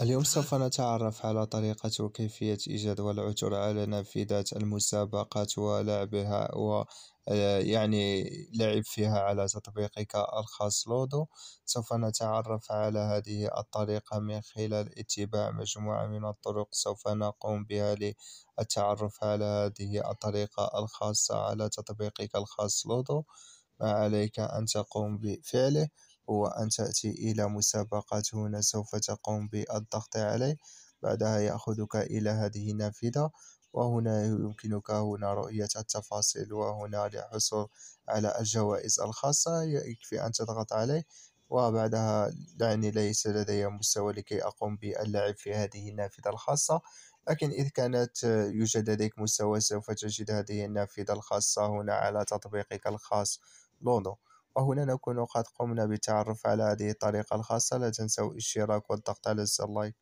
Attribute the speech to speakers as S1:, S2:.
S1: اليوم سوف نتعرف على طريقة وكيفية إيجاد والعثور على نافذة المسابقات ولعبها و آه، يعني لعب فيها على تطبيقك الخاص لودو سوف نتعرف على هذه الطريقة من خلال اتباع مجموعة من الطرق سوف نقوم بها للتعرف على هذه الطريقة الخاصة على تطبيقك الخاص لودو ما عليك أن تقوم بفعله هو أن تأتي إلى مسابقة هنا سوف تقوم بالضغط عليه بعدها يأخذك إلى هذه النافذة وهنا يمكنك هنا رؤية التفاصيل وهنا لحصول على الجوائز الخاصة يكفي أن تضغط عليه وبعدها يعني ليس لدي مستوى لكي أقوم باللعب في هذه النافذة الخاصة لكن إذا كانت يوجد لديك مستوى سوف تجد هذه النافذة الخاصة هنا على تطبيقك الخاص لونو وهنا نكون قد قمنا بالتعرف على هذه الطريقة الخاصة لا تنسوا الاشتراك والضغط على زر لايك